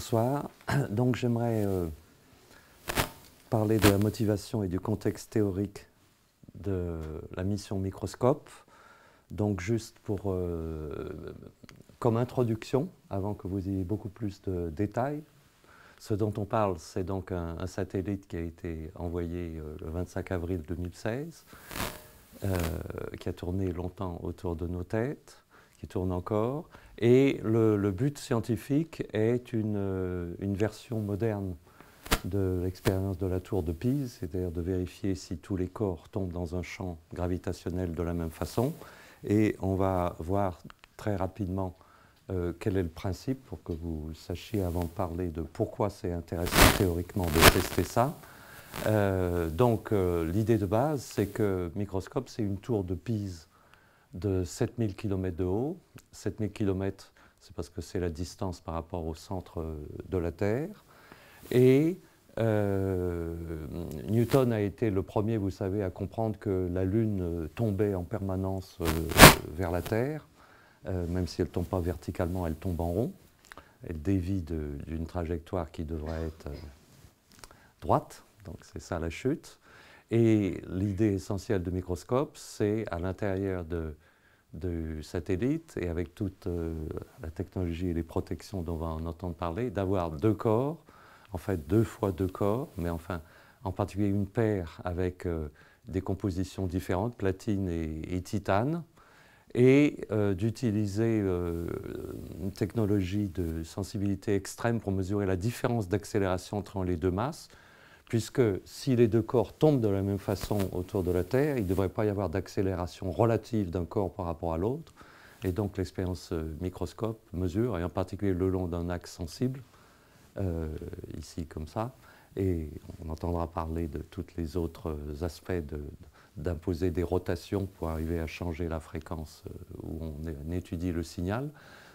Bonsoir. Donc j'aimerais euh, parler de la motivation et du contexte théorique de la mission Microscope. Donc juste pour, euh, comme introduction, avant que vous ayez beaucoup plus de détails, ce dont on parle, c'est donc un, satellite qui a été envoyé euh, le 25 avril 2016, qui a tourné longtemps autour de nos têtes, qui tourne encore, et le, but scientifique est euh, une, version moderne de l'expérience de la tour de Pise, c'est-à-dire de vérifier si tous les corps tombent dans un champ gravitationnel de la même façon. Et on va voir très rapidement euh, quel est le principe pour que vous sachiez avant de parler de pourquoi c'est intéressant théoriquement de tester ça. Euh, donc l'idée de base, c'est que microscope, c'est une tour de Pise de 7000 km de haut. 7000 km, c'est parce que c'est la distance par rapport au centre euh, de la Terre. Et euh, Newton a été le premier, vous savez, à comprendre que la Lune euh, tombait en permanence vers la Terre. même si elle ne tombe pas verticalement, elle tombe en rond. Elle dévie d'une trajectoire qui devrait être droite. Donc c'est ça la chute. Et l'idée essentielle de microscope, c'est à l'intérieur de, du satellite et avec toute euh, la technologie et les protections dont on va en entendre parler, d'avoir deux corps, en fait deux fois deux corps, mais enfin en particulier une paire avec euh, des compositions différentes, platine et, titane, et euh, d'utiliser une technologie de sensibilité extrême pour mesurer la différence d'accélération entre les deux masses, puisque si les deux corps tombent de la même façon autour de la Terre, il ne devrait pas y avoir d'accélération relative d'un corps par rapport à l'autre. Et donc l'expérience euh, microscope mesure, et en particulier le long d'un axe sensible, euh, ici comme ça, et on entendra parler de tous les autres euh, aspects d'imposer des rotations pour arriver à changer la fréquence où on étudie le signal,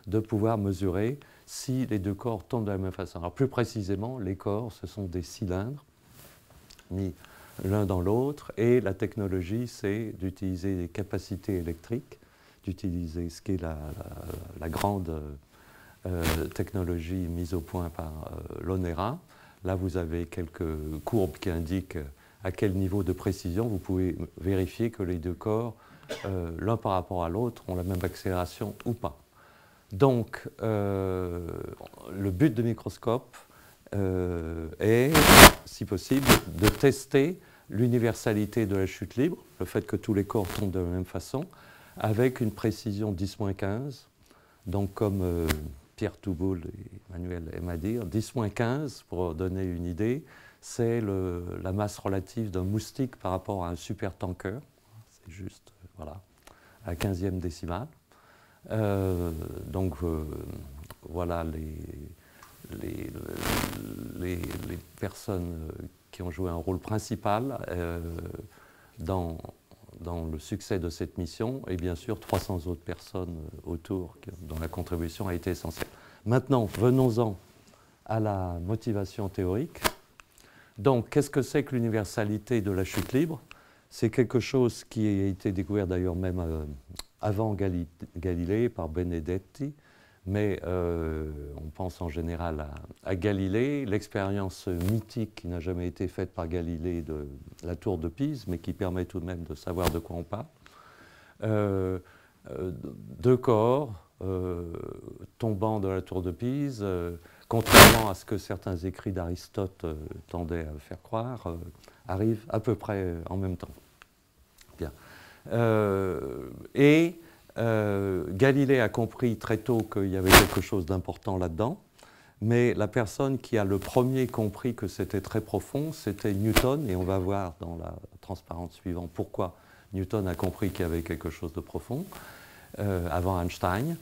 de pouvoir mesurer si les deux corps tombent de la même façon. Alors plus précisément, les corps, ce sont des cylindres mis l'un dans l'autre. Et la technologie, c'est d'utiliser des capacités électriques, d'utiliser ce qui est la, grande euh, technologie mise au point par euh, l'ONERA. Là, vous avez quelques courbes qui indiquent à quel niveau de précision vous pouvez vérifier que les deux corps, euh, l'un par rapport à l'autre, ont la même accélération ou pas. Donc, le but du microscope, euh, et, si possible, de tester l'universalité de la chute libre, le fait que tous les corps tombent de la même façon, avec une précision 10-15. Donc, comme euh, Pierre Touboul et Emmanuel aiment à dire, 10-15, pour donner une idée, c'est la masse relative d'un moustique par rapport à un super-tanker. C'est juste, euh, voilà, à 15e décimale. donc, voilà les les, personnes qui ont joué un rôle principal euh, dans le succès de cette mission et bien sûr 300 autres personnes autour dont la contribution a été essentielle. Maintenant, venons-en à la motivation théorique. Donc, qu'est-ce que c'est que l'universalité de la chute libre C'est quelque chose qui a été découvert d'ailleurs même euh, avant Galilée par Benedetti, mais euh, on pense en général à, Galilée, l'expérience mythique qui n'a jamais été faite par Galilée de la tour de Pise, mais qui permet tout de même de savoir de quoi on parle. Euh, euh, deux corps tombant de la tour de Pise, contrairement à ce que certains écrits d'Aristote tendaient à faire croire, arrivent à peu près en même temps. Bien. et euh, Galilée a compris très tôt qu'il y avait quelque chose d'important là-dedans, mais la personne qui a le premier compris que c'était très profond, c'était Newton, et on va voir dans la transparence suivante pourquoi Newton a compris qu'il y avait quelque chose de profond, euh, avant Einstein,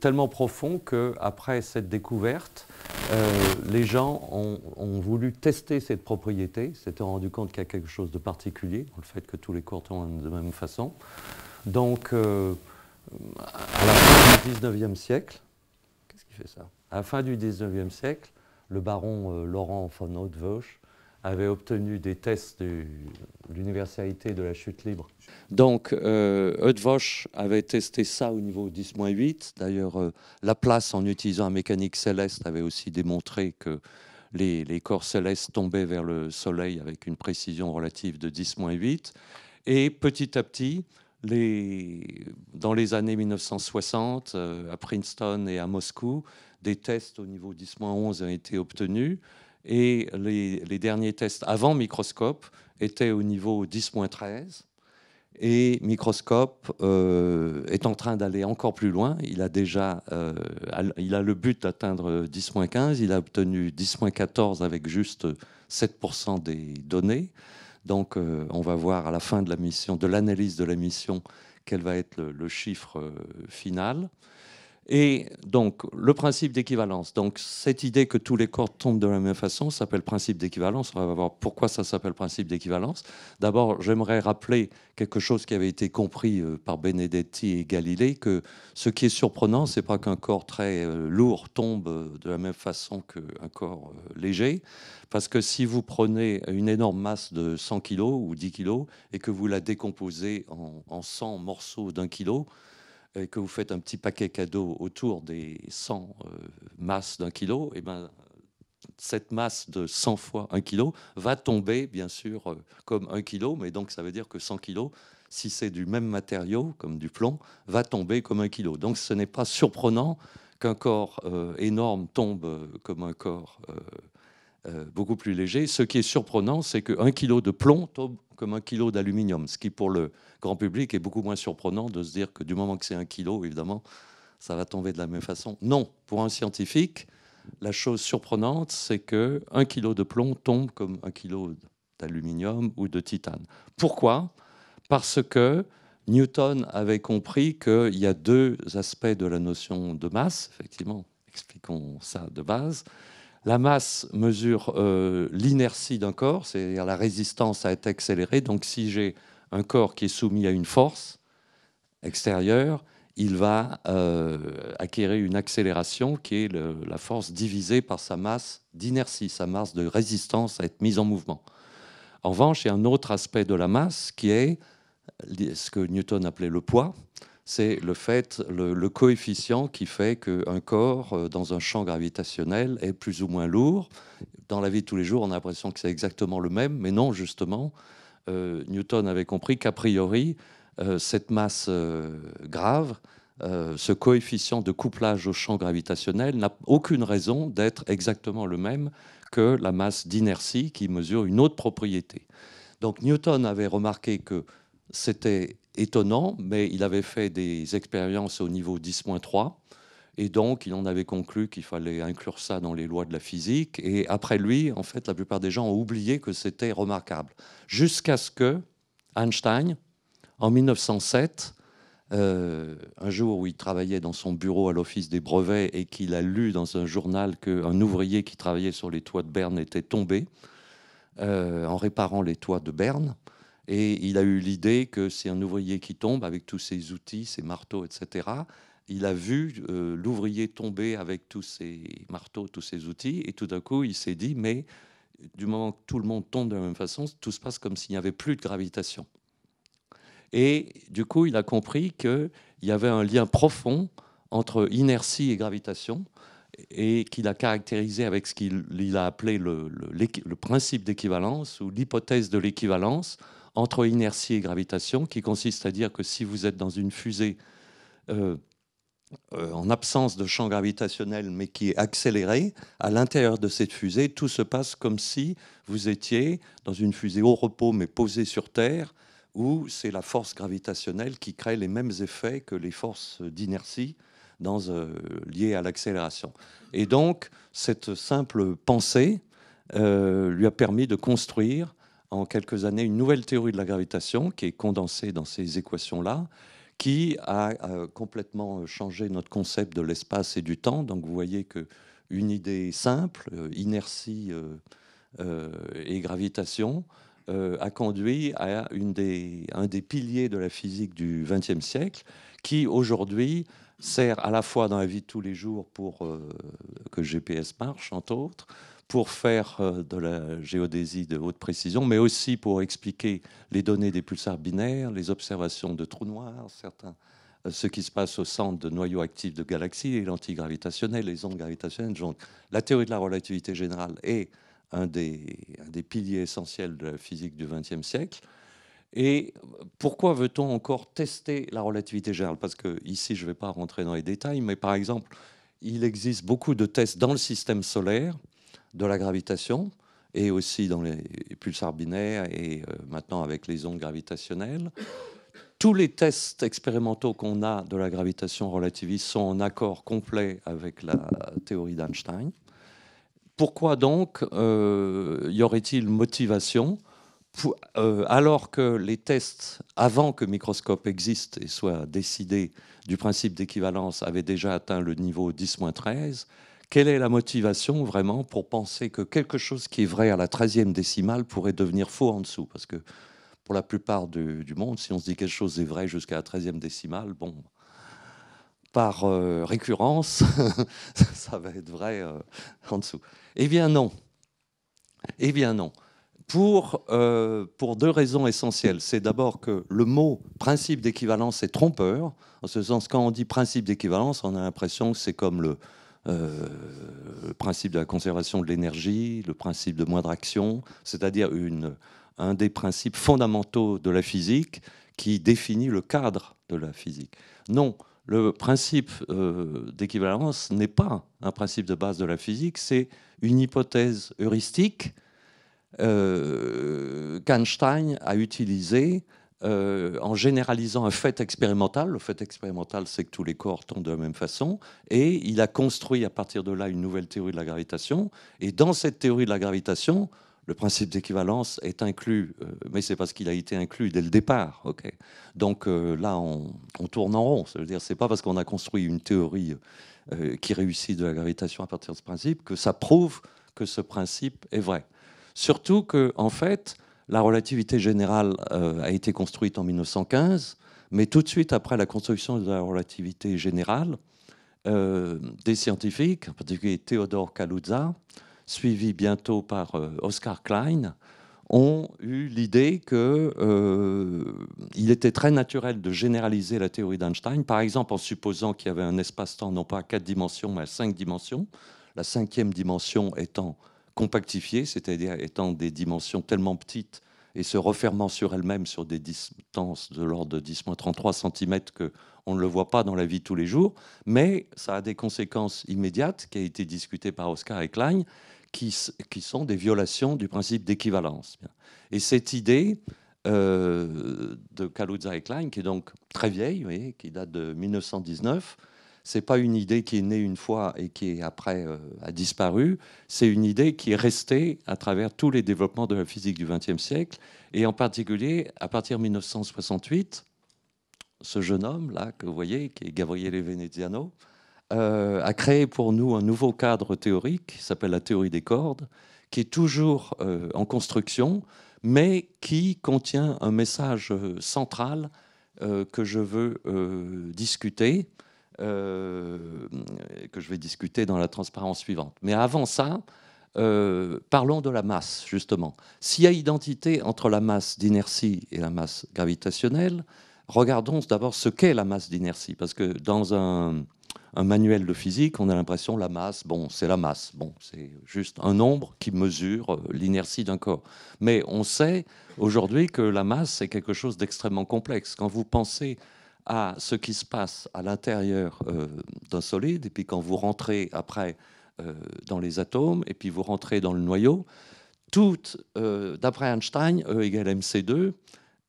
tellement profond qu'après cette découverte, euh, les gens ont, voulu tester cette propriété, s'étaient rendu compte qu'il y a quelque chose de particulier, le fait que tous les courants ont de la même façon. Donc, euh, à la fin du 19e siècle, qu'est-ce qui fait ça À la fin du 19 siècle, le baron euh, Laurent von haute avait obtenu des tests de l'universalité de la chute libre. Donc, euh, avait testé ça au niveau 10-8. D'ailleurs, euh, la Laplace, en utilisant la mécanique céleste, avait aussi démontré que les, corps célestes tombaient vers le Soleil avec une précision relative de 10-8. Et petit à petit, dans les années 1960, euh, à Princeton et à Moscou, des tests au niveau 10-11 ont été obtenus. Et les, derniers tests avant microscope étaient au niveau 10-13. Et microscope euh, est en train d'aller encore plus loin. Il a déjà euh, il a le but d'atteindre 10-15. Il a obtenu 10-14 avec juste 7% des données. Donc, euh, on va voir à la fin de la mission, de l'analyse de la mission, quel va être le chiffre euh, final. Et donc, le principe d'équivalence. Donc, cette idée que tous les corps tombent de la même façon s'appelle principe d'équivalence. On va voir pourquoi ça s'appelle principe d'équivalence. D'abord, j'aimerais rappeler quelque chose qui avait été compris euh, par Benedetti et Galilée, que ce qui est surprenant, c'est pas qu'un corps très euh, lourd tombe euh, de la même façon qu'un corps léger, parce que si vous prenez une énorme masse de 100 kg ou 10 kg et que vous la décomposez en, en 100 morceaux d'un kilo, et euh, que vous faites un petit paquet cadeau autour des 100 euh, masses d'un kilo, et eh ben, cette masse de 100 fois un kilo va tomber, bien sûr, euh, comme un kilo, mais donc ça veut dire que 100 kilos, si c'est du même matériau, comme du plomb, va tomber comme un kilo. Donc ce n'est pas surprenant qu'un corps énorme tombe comme un corps euh, beaucoup plus léger. Ce qui est surprenant, c'est qu'un kilo de plomb tombe comme un kilo d'aluminium, ce qui pour le grand public est beaucoup moins surprenant de se dire que du moment que c'est un kilo, évidemment, ça va tomber de la même façon. Non, pour un scientifique, la chose surprenante, c'est que un kilo de plomb tombe comme un kilo d'aluminium ou de titane. Pourquoi Parce que Newton avait compris qu'il y a deux aspects de la notion de masse, effectivement, expliquons ça de base. La masse mesure euh, l'inertie d'un corps, c'est-à-dire la résistance à être accélérée. Donc si j'ai un corps qui est soumis à une force extérieure, il va euh, acquérir une accélération qui est la force divisée par sa masse d'inertie, sa masse de résistance à être mise en mouvement. En revanche, il y a un autre aspect de la masse qui est ce que Newton appelait le poids, c'est le fait, le, coefficient qui fait qu'un corps euh, dans un champ gravitationnel est plus ou moins lourd. Dans la vie de tous les jours, on a l'impression que c'est exactement le même, mais non, justement, euh, Newton avait compris qu'a priori, euh, cette masse grave, ce coefficient de couplage au champ gravitationnel n'a aucune raison d'être exactement le même que la masse d'inertie qui mesure une autre propriété. Donc Newton avait remarqué que c'était étonnant, mais il avait fait des expériences au niveau 10.3. Et donc, il en avait conclu qu'il fallait inclure ça dans les lois de la physique. Et après lui, en fait, la plupart des gens ont oublié que c'était remarquable. Jusqu'à ce que Einstein, en 1907, euh, un jour où il travaillait dans son bureau à l'office des brevets et qu'il a lu dans un journal qu'un ouvrier qui travaillait sur les toits de Berne était tombé euh, en réparant les toits de Berne, et il a eu l'idée que c'est un ouvrier qui tombe avec tous ses outils, ses marteaux, etc., il a vu euh, l'ouvrier tomber avec tous ses marteaux, tous ses outils, et tout d'un coup, il s'est dit, mais du moment que tout le monde tombe de la même façon, tout se passe comme s'il n'y avait plus de gravitation. Et du coup, il a compris qu'il y avait un lien profond entre inertie et gravitation, et qu'il a caractérisé avec ce qu'il a appelé le principe d'équivalence ou l'hypothèse de l'équivalence, entre inertie et gravitation, qui consiste à dire que si vous êtes dans une fusée euh, euh, en absence de champ gravitationnel, mais qui est accélérée, à l'intérieur de cette fusée, tout se passe comme si vous étiez dans une fusée au repos, mais posée sur Terre, où c'est la force gravitationnelle qui crée les mêmes effets que les forces d'inertie euh, liées à l'accélération. Et donc, cette simple pensée lui a permis de construire en quelques années une nouvelle théorie de la gravitation qui est condensée dans ces équations-là, qui a euh, complètement euh, changé notre concept de l'espace et du temps. Donc vous voyez que idée simple, euh, inertie et gravitation, euh, a conduit à une des, un des piliers de la physique du XXe siècle, qui aujourd'hui sert à la fois dans la vie de tous les jours pour euh, que GPS marche, entre autres, pour faire euh, de la géodésie de haute précision, mais aussi pour expliquer les données des pulsars binaires, les observations de trous noirs, certains, ce qui se passe au centre de noyaux actifs de galaxies, les lentilles gravitationnelles, les ondes gravitationnelles. Donc, la théorie de la relativité générale est un des, piliers essentiels de la physique du XXe siècle. Et pourquoi veut-on encore tester la relativité générale Parce que ici, je ne vais pas rentrer dans les détails, mais par exemple, il existe beaucoup de tests dans le système solaire de la gravitation et aussi dans les pulsars binaires et euh, maintenant avec les ondes gravitationnelles. Tous les tests expérimentaux qu'on a de la gravitation relativiste sont en accord complet avec la théorie d'Einstein. Pourquoi donc euh, y aurait-il motivation euh, alors que les tests, avant que Microscope existe et soit décidé du principe d'équivalence, avaient déjà atteint le niveau 10-13, quelle est la motivation vraiment pour penser que quelque chose qui est vrai à la 13e décimale pourrait devenir faux en dessous Parce que pour la plupart du, du monde, si on se dit quelque chose est vrai jusqu'à la 13e décimale, bon, par euh, récurrence, ça va être vrai euh, en dessous. Eh bien non. Eh bien non. Pour, euh, pour deux raisons essentielles. C'est d'abord que le mot principe d'équivalence est trompeur. En ce sens, quand on dit principe d'équivalence, on a l'impression que c'est comme le, le, principe de la conservation de l'énergie, le principe de moindre action, c'est-à-dire un des principes fondamentaux de la physique qui définit le cadre de la physique. Non, le principe euh, d'équivalence n'est pas un principe de base de la physique, c'est une hypothèse heuristique euh, qu'Einstein a utilisée euh, en généralisant un fait expérimental. Le fait expérimental, c'est que tous les corps tombent de la même façon. Et il a construit à partir de là une nouvelle théorie de la gravitation. Et dans cette théorie de la gravitation, le principe d'équivalence est inclus, euh, mais c'est parce qu'il a été inclus dès le départ. ok. Donc euh, là, on, tourne en rond. C'est-à-dire, c'est pas parce qu'on a construit une théorie euh, qui réussit de la gravitation à partir de ce principe que ça prouve que ce principe est vrai. Surtout que, en fait, la relativité générale a été construite en 1915, mais tout de suite après la construction de la relativité générale, des scientifiques, en particulier Theodore Kaluza, suivi bientôt par euh, Oscar Klein, ont eu l'idée qu'il euh, était très naturel de généraliser la théorie d'Einstein, par exemple en supposant qu'il y avait un espace-temps non pas à quatre dimensions, mais à cinq dimensions, la cinquième dimension étant compactifiée, c'est-à-dire étant des dimensions tellement petites et se refermant sur elles-mêmes sur des distances de l'ordre de 10-33 cm que on ne le voit pas dans la vie tous les jours, mais ça a des conséquences immédiates qui a été discutée par Oscar et Klein, qui, sont des violations du principe d'équivalence. Et cette idée euh, de Kaluza et Klein, qui est donc très vieille, qui date de 1919, n'est pas une idée qui est née une fois et qui après euh, a disparu. C'est une idée qui est restée à travers tous les développements de la physique du XXe siècle et en particulier à partir de 1968. Ce jeune homme là que vous voyez, qui est Gabriele Veneziano, euh, a créé pour nous un nouveau cadre théorique qui s'appelle la théorie des cordes, qui est toujours euh, en construction, mais qui contient un message euh, central que je veux discuter, que je vais discuter dans la transparence suivante. Mais avant ça, parlons de la masse, justement. S'il y a identité entre la masse d'inertie et la masse gravitationnelle, regardons d'abord ce qu'est la masse d'inertie, parce que dans un un manuel de physique, on a l'impression la masse, bon, c'est la masse, bon, c'est juste un nombre qui mesure euh, l'inertie d'un corps. Mais on sait aujourd'hui que la masse, c'est quelque chose d'extrêmement complexe. Quand vous pensez à ce qui se passe à l'intérieur euh, d'un solide, et puis quand vous rentrez après euh, dans les atomes, et puis vous rentrez dans le noyau, tout, d'après Einstein, E égale mc2,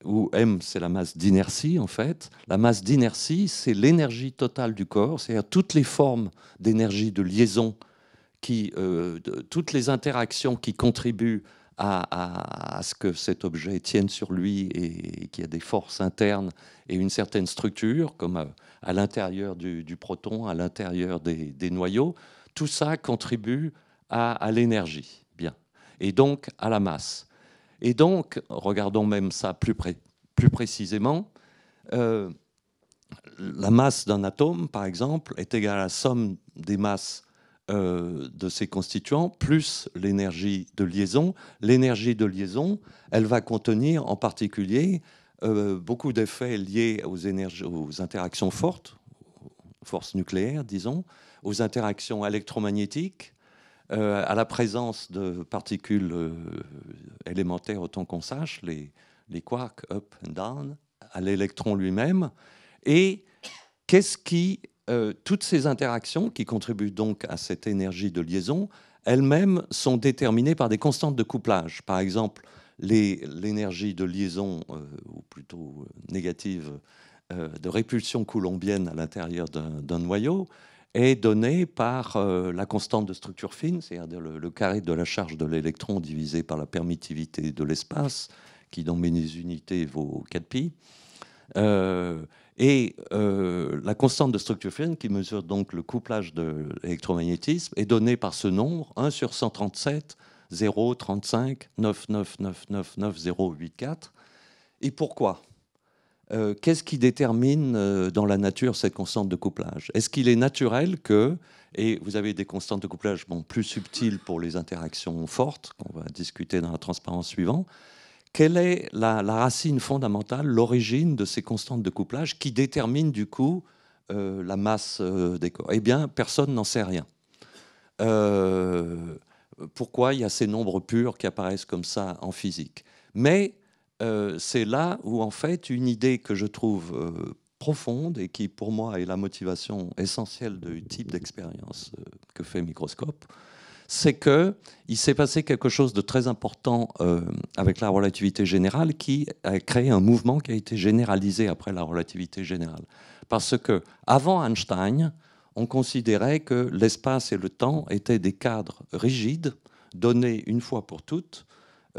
où M, c'est la masse d'inertie, en fait. La masse d'inertie, c'est l'énergie totale du corps, c'est-à-dire toutes les formes d'énergie de liaison, qui, euh, toutes les interactions qui contribuent à, ce que cet objet tienne sur lui et, qui qu'il y a des forces internes et une certaine structure, comme euh, à, l'intérieur du, proton, à l'intérieur des, des, noyaux, tout ça contribue à, l'énergie, bien, et donc à la masse. Et donc, regardons même ça plus, précisément, euh, la masse d'un atome, par exemple, est égale à la somme des masses euh, de ses constituants plus l'énergie de liaison. L'énergie de liaison, elle va contenir en particulier euh, beaucoup d'effets liés aux, aux interactions fortes, forces nucléaires, disons, aux interactions électromagnétiques, euh, à la présence de particules euh, élémentaires, autant qu'on sache, les, quarks up and down, à l'électron lui-même. Et qu'est-ce qui. Euh, toutes ces interactions qui contribuent donc à cette énergie de liaison, elles-mêmes sont déterminées par des constantes de couplage. Par exemple, l'énergie de liaison, ou plutôt négative, de répulsion coulombienne à l'intérieur d'un noyau, est donnée par euh, la constante de structure fine, c'est-à-dire le, carré de la charge de l'électron divisé par la permittivité de l'espace, qui dans mes unités vaut 4pi. Euh, et euh, la constante de structure fine, qui mesure donc le couplage de l'électromagnétisme, est donnée par ce nombre 1 sur 137 0, 0, 35, 9, 9, 9, 9, 9, 8, 4. Et pourquoi euh, qu'est-ce qui détermine euh, dans la nature cette constante de couplage Est-ce qu'il est naturel que, et vous avez des constantes de couplage bon, plus subtiles pour les interactions fortes, qu'on va discuter dans la transparence suivante, quelle est la, racine fondamentale, l'origine de ces constantes de couplage qui déterminent du coup euh, la masse des corps Eh bien, personne n'en sait rien. pourquoi il y a ces nombres purs qui apparaissent comme ça en physique Mais euh, c'est là où, en fait, une idée que je trouve euh, profonde et qui, pour moi, est la motivation essentielle du type d'expérience euh, que fait Microscope, c'est qu'il s'est passé quelque chose de très important avec la relativité générale qui a créé un mouvement qui a été généralisé après la relativité générale. Parce que avant Einstein, on considérait que l'espace et le temps étaient des cadres rigides, donnés une fois pour toutes,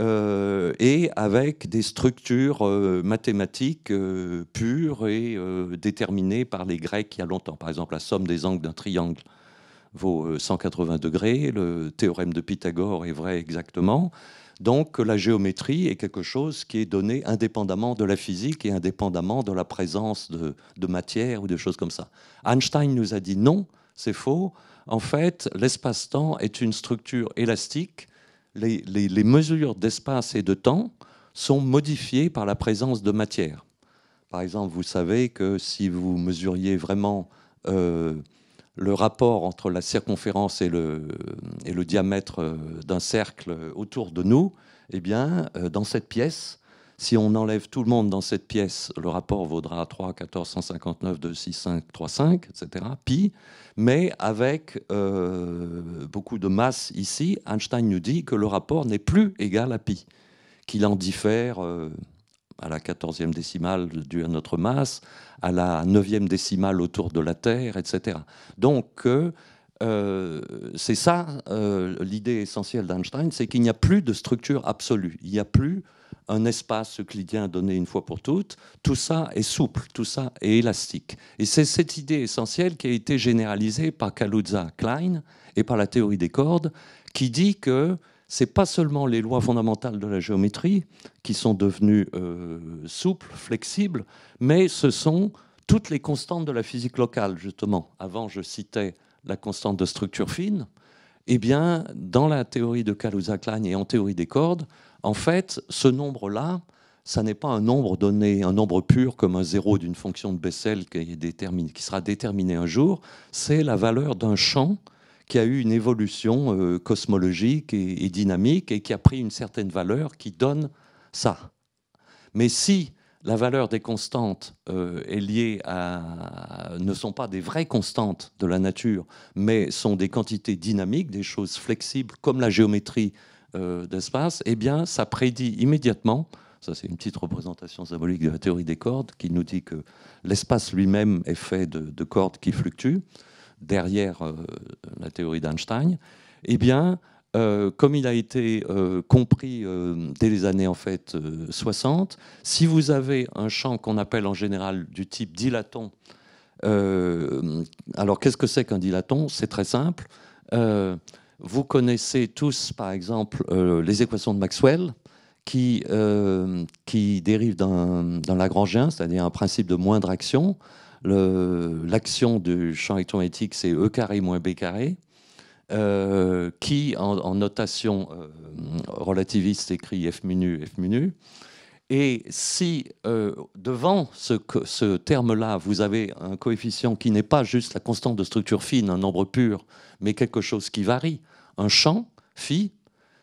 euh, et avec des structures euh, mathématiques euh, pures et déterminées par les Grecs il y a longtemps. Par exemple, la somme des angles d'un triangle vaut 180 degrés, le théorème de Pythagore est vrai exactement. Donc la géométrie est quelque chose qui est donné indépendamment de la physique et indépendamment de la présence de, de matière ou de choses comme ça. Einstein nous a dit non, c'est faux. En fait, l'espace-temps est une structure élastique les, mesures d'espace et de temps sont modifiées par la présence de matière. Par exemple, vous savez que si vous mesuriez vraiment euh, le rapport entre la circonférence et le, et le diamètre euh, d'un cercle autour de nous, eh bien, euh, dans cette pièce, si on enlève tout le monde dans cette pièce, le rapport vaudra 3, 14, 159, 2, 6, 5, 3, 5, etc. Pi, mais avec euh, beaucoup de masse ici, Einstein nous dit que le rapport n'est plus égal à pi, qu'il en diffère. Euh, à la 14e décimale due à notre masse, à la 9e décimale autour de la Terre, etc. Donc, euh, c'est ça l'idée essentielle d'Einstein, c'est qu'il n'y a plus de structure absolue, il n'y a plus un espace euclidien donné une fois pour toutes, tout ça est souple, tout ça est élastique. Et c'est cette idée essentielle qui a été généralisée par Kaluza Klein et par la théorie des cordes, qui dit que c'est pas seulement les lois fondamentales de la géométrie qui sont devenues euh, souples, flexibles, mais ce sont toutes les constantes de la physique locale, justement. Avant, je citais la constante de structure fine. Eh bien, dans la théorie de Kaluza-Klein et en théorie des cordes, en fait, ce nombre-là, ça n'est pas un nombre donné, un nombre pur comme un zéro d'une fonction de Bessel qui, sera déterminé un jour, c'est la valeur d'un champ qui a eu une évolution euh, cosmologique et, dynamique et qui a pris une certaine valeur qui donne ça. Mais si la valeur des constantes euh, est liée à, ne sont pas des vraies constantes de la nature, mais sont des quantités dynamiques, des choses flexibles comme la géométrie euh, d'espace, eh bien, ça prédit immédiatement ça, c'est une petite représentation symbolique de la théorie des cordes qui nous dit que l'espace lui-même est fait de, cordes qui fluctuent, derrière euh, la théorie d'Einstein. Eh bien, euh, comme il a été compris dès les années en fait 60, si vous avez un champ qu'on appelle en général du type dilaton, alors qu'est-ce que c'est qu'un dilaton C'est très simple. Vous connaissez tous, par exemple, euh, les équations de Maxwell, qui, euh, qui dérivent d'un Lagrangien, c'est-à-dire un principe de moindre action. L'action du champ électromagnétique, c'est E carré moins B carré, euh, qui, en, notation relativiste, écrit F minu, F minu. Et si devant ce, ce terme-là, vous avez un coefficient qui n'est pas juste la constante de structure fine, un nombre pur, mais quelque chose qui varie, un champ phi.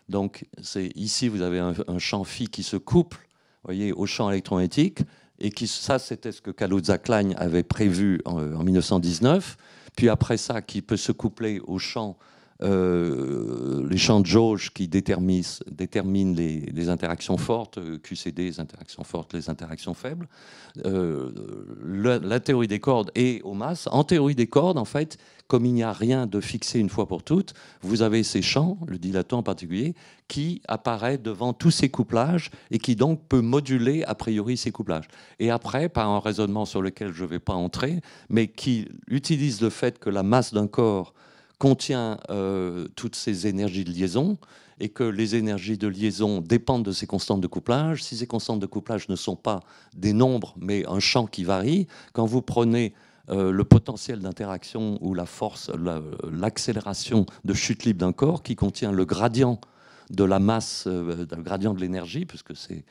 Donc c'est ici vous avez un, champ phi qui se couple, voyez, au champ électromagnétique et qui ça c'était ce que Kaluza-Klein avait prévu en, en, 1919. Puis après ça, qui peut se coupler au champ euh, les champs de jauge qui déterminent, déterminent les, interactions fortes, euh, QCD, les interactions fortes, les interactions faibles, euh, la, la, théorie des cordes et aux masses. En théorie des cordes, en fait, comme il n'y a rien de fixé une fois pour toutes, vous avez ces champs, le dilatant en particulier, qui apparaît devant tous ces couplages et qui donc peut moduler a priori ces couplages. Et après, par un raisonnement sur lequel je ne vais pas entrer, mais qui utilise le fait que la masse d'un corps contient euh, toutes ces énergies de liaison et que les énergies de liaison dépendent de ces constantes de couplage. Si ces constantes de couplage ne sont pas des nombres, mais un champ qui varie, quand vous prenez euh, le potentiel d'interaction ou la force, l'accélération de chute libre d'un corps qui contient le gradient de la masse, euh, le gradient de l'énergie, puisque c'est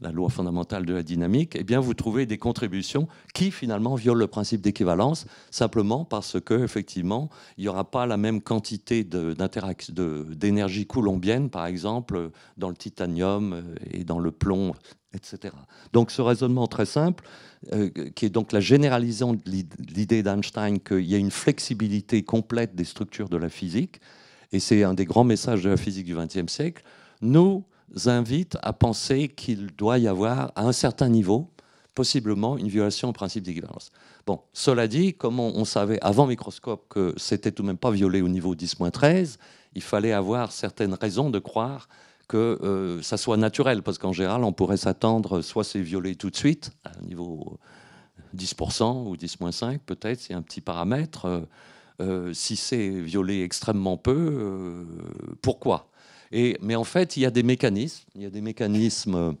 la loi fondamentale de la dynamique, et eh bien vous trouvez des contributions qui finalement violent le principe d'équivalence simplement parce que effectivement il n'y aura pas la même quantité d'énergie coulombienne par exemple dans le titanium euh, et dans le plomb, etc. Donc ce raisonnement très simple, euh, qui est donc la généralisation de l'idée d'Einstein qu'il y a une flexibilité complète des structures de la physique, et c'est un des grands messages de la physique du XXe siècle, nous invite à penser qu'il doit y avoir, à un certain niveau, possiblement une violation au principe d'équivalence. Bon, cela dit, comme on, savait avant microscope que c'était tout de même pas violé au niveau 10-13, il fallait avoir certaines raisons de croire que euh, ça soit naturel, parce qu'en général, on pourrait s'attendre soit c'est violé tout de suite, à un niveau 10% euh, ou 10-5, peut-être, c'est un petit paramètre. Euh, si c'est violé extrêmement peu, pourquoi mais en fait, il y a des mécanismes. Il y a des mécanismes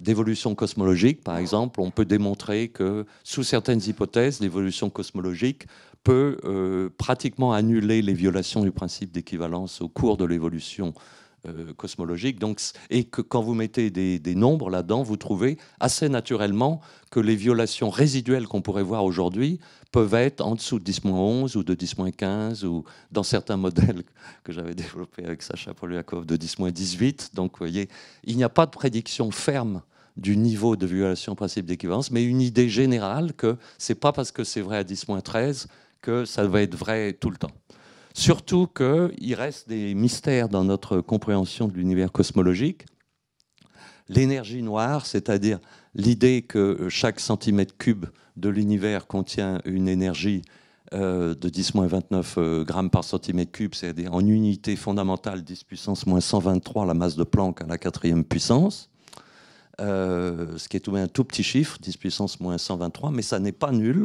d'évolution cosmologique, par exemple. On peut démontrer que, sous certaines hypothèses, l'évolution cosmologique peut euh, pratiquement annuler les violations du principe d'équivalence au cours de l'évolution euh, cosmologique. Donc, et que quand vous mettez des, nombres là-dedans, vous trouvez assez naturellement que les violations résiduelles qu'on pourrait voir aujourd'hui peuvent être en dessous de 10-11 ou de 10-15 ou dans certains modèles que j'avais développés avec Sacha Poliakov de 10-18. Donc, vous voyez, il n'y a pas de prédiction ferme du niveau de violation principe d'équivalence, mais une idée générale que ce n'est pas parce que c'est vrai à 10-13 que ça va être vrai tout le temps. Surtout qu'il reste des mystères dans notre compréhension de l'univers cosmologique. L'énergie noire, c'est-à-dire l'idée que chaque centimètre cube de l'univers contient une énergie euh, de 10-29 euh, grammes par centimètre cube, c'est-à-dire en unité fondamentale 10 puissance moins 123, la masse de Planck à la quatrième puissance, euh, ce qui est tout un tout petit chiffre, 10 puissance moins 123, mais ça n'est pas nul.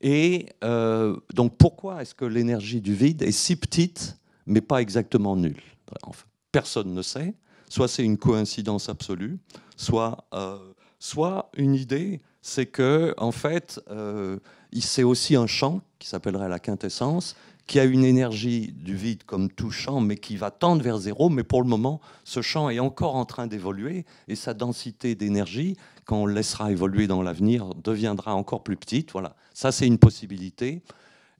Et euh, donc pourquoi est-ce que l'énergie du vide est si petite, mais pas exactement nulle Personne ne sait. Soit c'est une coïncidence absolue, soit, euh, une idée, c'est que en fait, euh, c'est aussi un champ qui s'appellerait la quintessence, qui a une énergie du vide comme tout champ, mais qui va tendre vers zéro. Mais pour le moment, ce champ est encore en train d'évoluer et sa densité d'énergie quand laissera évoluer dans l'avenir, deviendra encore plus petite. Voilà, ça c'est une possibilité.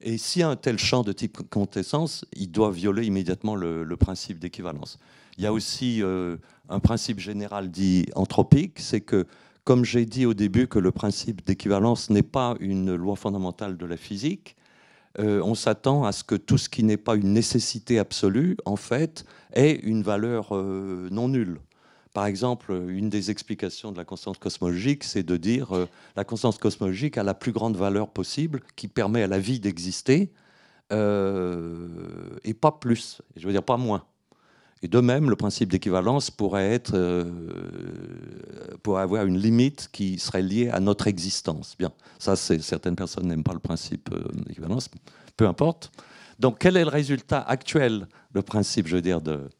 Et s'il y a un tel champ de type contessence, il doit violer immédiatement le, principe d'équivalence. Il y a aussi euh, un principe général dit anthropique, c'est que, comme j'ai dit au début, que le principe d'équivalence n'est pas une loi fondamentale de la physique, euh, on s'attend à ce que tout ce qui n'est pas une nécessité absolue, en fait, ait une valeur euh, non nulle. Par exemple, une des explications de la constante cosmologique, c'est de dire que euh, la constante cosmologique a la plus grande valeur possible qui permet à la vie d'exister euh, et pas plus, je veux dire pas moins. Et de même, le principe d'équivalence pourrait, être, euh, pourrait avoir une limite qui serait liée à notre existence. Bien, ça, certaines personnes n'aiment pas le principe d'équivalence, peu importe. Donc, quel est le résultat actuel, le principe, je veux dire, de,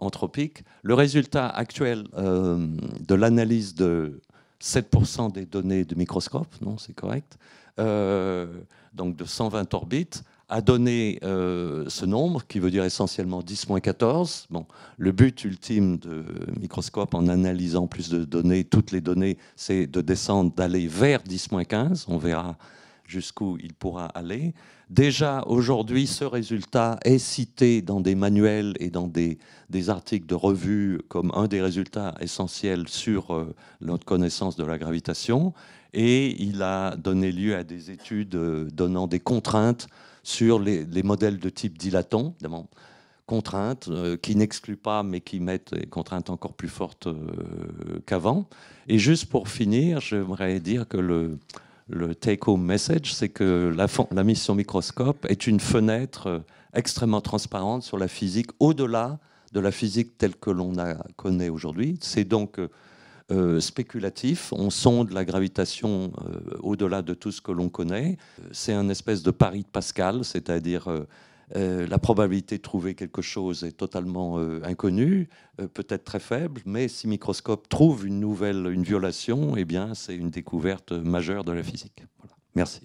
anthropique. Le résultat actuel euh, de l'analyse de 7% des données de microscope, non, c'est correct, euh, donc de 120 orbites, a donné euh, ce nombre, qui veut dire essentiellement 10-14. Bon, le but ultime de microscope, en analysant plus de données, toutes les données, c'est de descendre, d'aller vers 10-15. On verra jusqu'où il pourra aller. Déjà aujourd'hui, ce résultat est cité dans des manuels et dans des, articles de revues comme un des résultats essentiels sur euh, notre connaissance de la gravitation. Et il a donné lieu à des études euh, donnant des contraintes sur les, modèles de type dilaton, évidemment contraintes euh, qui n'excluent pas, mais qui mettent des contraintes encore plus fortes qu'avant. Et juste pour finir, j'aimerais dire que le, le take-home message, c'est que la, la, mission microscope est une fenêtre euh, extrêmement transparente sur la physique, au-delà de la physique telle que l'on la connaît aujourd'hui. C'est donc euh, euh, spéculatif, on sonde la gravitation au-delà de tout ce que l'on connaît. C'est un espèce de pari de Pascal, c'est-à-dire euh, la probabilité de trouver quelque chose est totalement euh, inconnue, euh, peut-être très faible, mais si Microscope trouve une nouvelle, une violation, eh bien, c'est une découverte majeure de la physique. Merci.